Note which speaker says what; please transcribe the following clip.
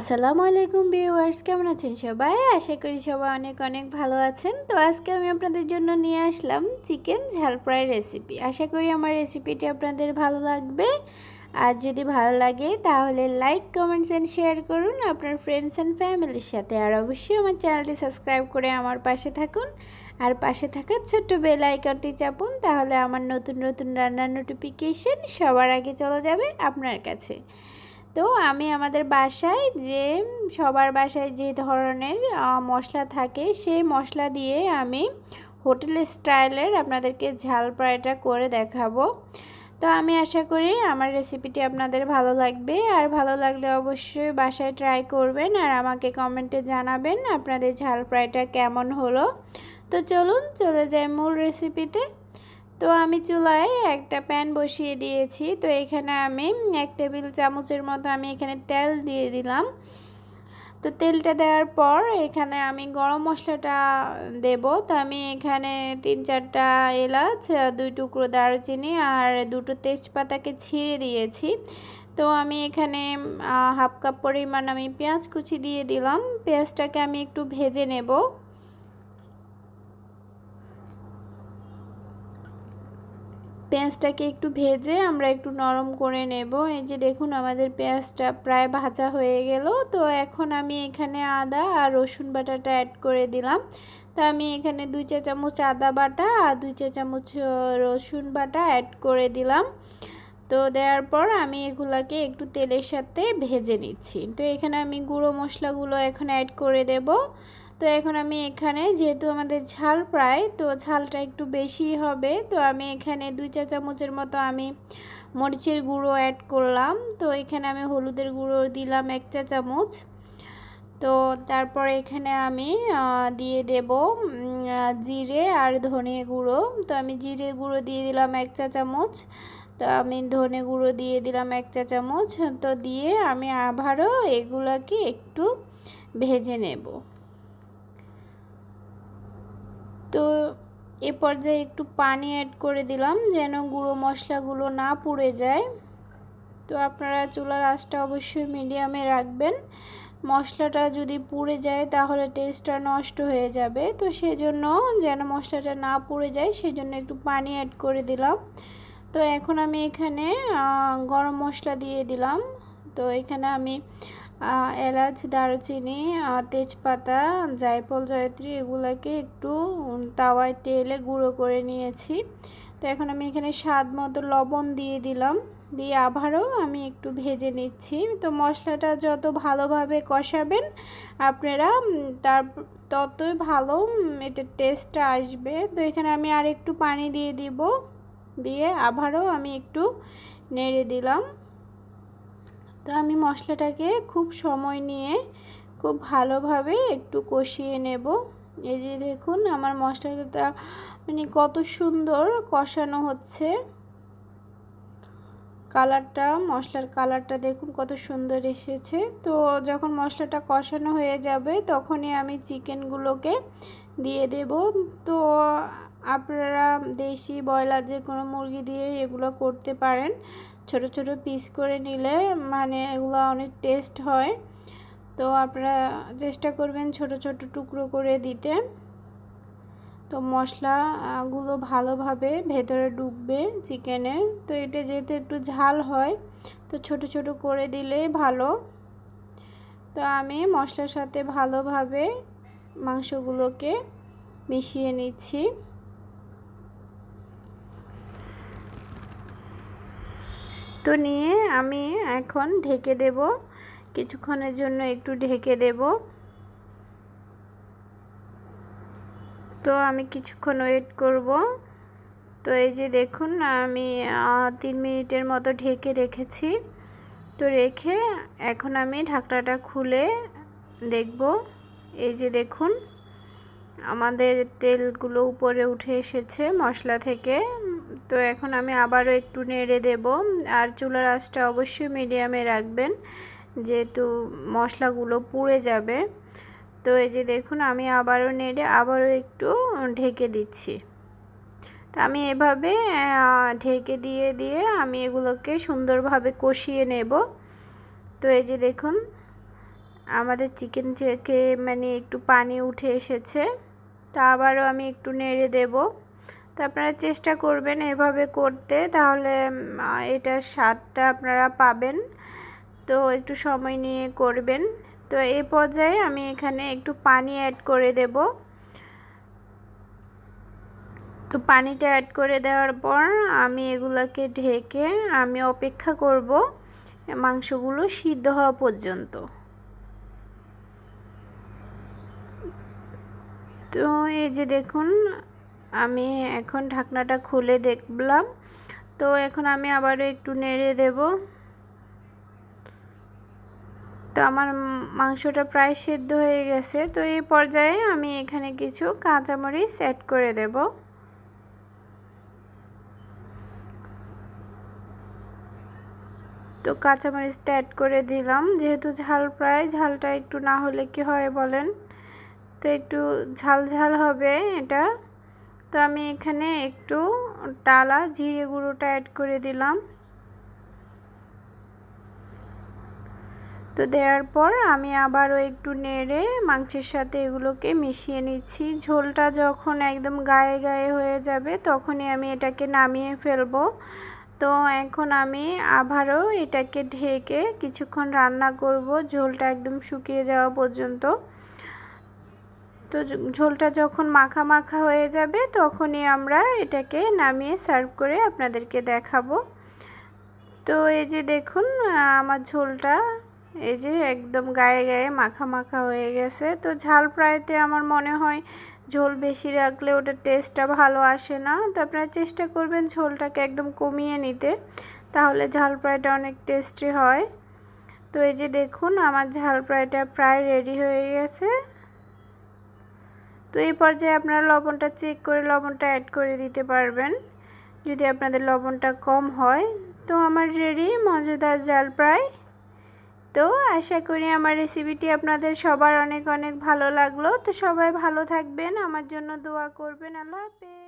Speaker 1: আসসালামু আলাইকুম ভিউয়ার্স কেমন আছেন সবাই আশা করি সবাই অনেক অনেক ভালো আছেন তো আজকে আমি আপনাদের জন্য নিয়ে আসলাম চিকেন ঝাল ফ্রাই রেসিপি আশা করি আমার রেসিপিটি আপনাদের ভালো লাগবে আর যদি ভালো লাগে তাহলে লাইক কমেন্টস অ্যান্ড শেয়ার করুন আপনার ফ্রেন্ডস অ্যান্ড ফ্যামিলির সাথে আর অবশ্যই আমার চ্যানেলটি সাবস্ক্রাইব করে আমার পাশে থাকুন আর পাশে থাকা ছোট্ট বেল আইকনটি চাপুন তাহলে আমার নতুন নতুন রান্নার নোটিফিকেশন সবার আগে চলে যাবে আপনার কাছে তো আমি আমাদের বাসায় যে সবার বাসায় যে ধরনের মশলা থাকে সেই মশলা দিয়ে আমি হোটেল স্টাইলের আপনাদেরকে ঝাল প্রায়টা করে দেখাবো তো আমি আশা করি আমার রেসিপিটি আপনাদের ভালো লাগবে আর ভালো লাগলে অবশ্যই বাসায় ট্রাই করবেন আর আমাকে কমেন্টে জানাবেন আপনাদের ঝাল ফ্রাইটা কেমন হলো তো চলুন চলে যাই মূল রেসিপিতে তো আমি চুলায় একটা প্যান বসিয়ে দিয়েছি তো এখানে আমি এক টেবিল চামচের মতো আমি এখানে তেল দিয়ে দিলাম তো তেলটা দেওয়ার পর এখানে আমি গরম মশলাটা দেব তো আমি এখানে তিন চারটা এলাচ দুই টুকরো দারচিনি আর দুটো তেজপাতাকে ছিঁড়ে দিয়েছি তো আমি এখানে হাফ কাপ পরিমাণ আমি পেঁয়াজ কুচি দিয়ে দিলাম পেঁয়াজটাকে আমি একটু ভেজে নেব পেঁয়াজটাকে একটু ভেজে আমরা একটু নরম করে নেব এই যে দেখুন আমাদের পেঁয়াজটা প্রায় ভাজা হয়ে গেল তো এখন আমি এখানে আদা আর রসুন বাটাটা অ্যাড করে দিলাম তো আমি এখানে দুই চা চামচ আদা বাটা আর দুই চা চামচ রসুন বাটা অ্যাড করে দিলাম তো দেওয়ার পর আমি এগুলাকে একটু তেলের সাথে ভেজে নিচ্ছি তো এখানে আমি গুঁড়ো মশলাগুলো এখন অ্যাড করে দেবো তো এখন আমি এখানে যেহেতু আমাদের ঝাল প্রায় তো ঝালটা একটু বেশি হবে তো আমি এখানে দুই চা চামচের মতো আমি মরিচের গুঁড়ো অ্যাড করলাম তো এখানে আমি হলুদের গুঁড়ো দিলাম এক চা চামচ তো তারপর এখানে আমি দিয়ে দেব জিরে আর ধনে গুঁড়ো তো আমি জিরে গুঁড়ো দিয়ে দিলাম এক চা চামচ তো আমি ধনে গুঁড়ো দিয়ে দিলাম এক চা চামচ তো দিয়ে আমি আবারও এগুলাকে একটু ভেজে নেব তো এ পর্যায়ে একটু পানি অ্যাড করে দিলাম যেন গুঁড়ো মশলাগুলো না পুড়ে যায় তো আপনারা চুলার আঁচটা অবশ্যই মিডিয়ামে রাখবেন মশলাটা যদি পুড়ে যায় তাহলে টেস্টটা নষ্ট হয়ে যাবে তো সেজন্য যেন মশলাটা না পুড়ে যায় সেজন্য একটু পানি অ্যাড করে দিলাম তো এখন আমি এখানে গরম মশলা দিয়ে দিলাম তো এখানে আমি এলাচ দারুচিনি তেজপাতা জায়ফল জয়ত্রী এগুলোকে একটু তাওয়ায় তেলে গুঁড়ো করে নিয়েছি তো এখন আমি এখানে স্বাদ মতো লবণ দিয়ে দিলাম দিয়ে আবারও আমি একটু ভেজে নিচ্ছি তো মশলাটা যত ভালোভাবে কষাবেন আপনারা তার ততই ভালো এটা টেস্টটা আসবে তো এখানে আমি আর একটু পানি দিয়ে দিব দিয়ে আবারও আমি একটু নেড়ে দিলাম তো আমি মশলাটাকে খুব সময় নিয়ে খুব ভালোভাবে একটু কষিয়ে নেব এই যে দেখুন আমার মশলাটা মানে কত সুন্দর কষানো হচ্ছে কালারটা মশলার কালারটা দেখুন কত সুন্দর এসেছে তো যখন মশলাটা কষানো হয়ে যাবে তখনই আমি চিকেনগুলোকে দিয়ে দেব তো আপনারা দেশি ব্রয়লার যে কোনো মুরগি দিয়ে এগুলো করতে পারেন ছোট ছোট পিস করে নিলে মানে এগুলো অনেক টেস্ট হয় তো আপনারা চেষ্টা করবেন ছোট ছোট টুকরো করে দিতে তো মশলাগুলো ভালোভাবে ভেতরে ডুববে চিকেনের তো এটা যেহেতু একটু ঝাল হয় তো ছোট ছোট করে দিলেই ভালো তো আমি মশলার সাথে ভালোভাবে মাংসগুলোকে মিশিয়ে নিচ্ছি তো নিয়ে আমি এখন ঢেকে দেব কিছুক্ষণের জন্য একটু ঢেকে দেব তো আমি কিছুক্ষণ ওয়েট করব তো এই যে দেখুন আমি তিন মিনিটের মতো ঢেকে রেখেছি তো রেখে এখন আমি ঢাকনাটা খুলে দেখব এই যে দেখুন আমাদের তেলগুলো উপরে উঠে এসেছে মশলা থেকে তো এখন আমি আবারও একটু নেড়ে দেব আর চুলার আঁচটা অবশ্যই মিডিয়ামে রাখবেন যেহেতু মশলাগুলো পুড়ে যাবে তো এই যে দেখুন আমি আবারও নেড়ে আবারও একটু ঢেকে দিচ্ছি তো আমি এভাবে ঢেকে দিয়ে দিয়ে আমি এগুলোকে সুন্দরভাবে কষিয়ে নেব তো এই যে দেখুন আমাদের চিকেন থেকে মানে একটু পানি উঠে এসেছে তা আবারও আমি একটু নেড়ে দেবো তো আপনারা চেষ্টা করবেন এভাবে করতে তাহলে এটার স্বাদটা আপনারা পাবেন তো একটু সময় নিয়ে করবেন তো এ পর্যায়ে আমি এখানে একটু পানি অ্যাড করে দেব তো পানিটা অ্যাড করে দেওয়ার পর আমি এগুলাকে ঢেকে আমি অপেক্ষা করব মাংসগুলো সিদ্ধ হওয়া পর্যন্ত তো এই যে দেখুন আমি এখন ঢাকনাটা খুলে দেখলাম তো এখন আমি আবারও একটু নেড়ে দেব তো আমার মাংসটা প্রায় সিদ্ধ হয়ে গেছে তো এই পর্যায়ে আমি এখানে কিছু কাঁচামরিচ অ্যাড করে দেব তো কাঁচামরিচটা অ্যাড করে দিলাম যেহেতু ঝাল প্রায় ঝালটা একটু না হলে কি হয় বলেন তো একটু ঝাল ঝাল হবে এটা তো আমি এখানে একটু ডালা জিরে গুঁড়োটা অ্যাড করে দিলাম তো দেওয়ার পর আমি আবারও একটু নেড়ে মাংসের সাথে এগুলোকে মিশিয়ে নিচ্ছি ঝোলটা যখন একদম গায়ে গায়ে হয়ে যাবে তখনই আমি এটাকে নামিয়ে ফেলবো তো এখন আমি আবারও এটাকে ঢেকে কিছুক্ষণ রান্না করব ঝোলটা একদম শুকিয়ে যাওয়া পর্যন্ত তো ঝোলটা যখন মাখা মাখা হয়ে যাবে তখনই আমরা এটাকে নামিয়ে সার্ভ করে আপনাদেরকে দেখাবো তো এই যে দেখুন আমার ঝোলটা এই যে একদম গায়ে গায়ে মাখা মাখা হয়ে গেছে তো ঝাল প্রায়তে আমার মনে হয় ঝোল বেশি রাখলে ওটা টেস্টটা ভালো আসে না তো আপনারা চেষ্টা করবেন ঝোলটাকে একদম কমিয়ে নিতে তাহলে ঝাল প্রায়টা অনেক টেস্টি হয় তো এই যে দেখুন আমার ঝাল প্রায়টা প্রায় রেডি হয়ে গেছে তো এই পর্যায়ে আপনারা লবণটা চেক করে লবণটা অ্যাড করে দিতে পারবেন যদি আপনাদের লবণটা কম হয় তো আমার রেডি মজাদার জাল প্রায় তো আশা করি আমার রেসিপিটি আপনাদের সবার অনেক অনেক ভালো লাগলো তো সবাই ভালো থাকবেন আমার জন্য দোয়া করবেন আল্লাহ হাফেজ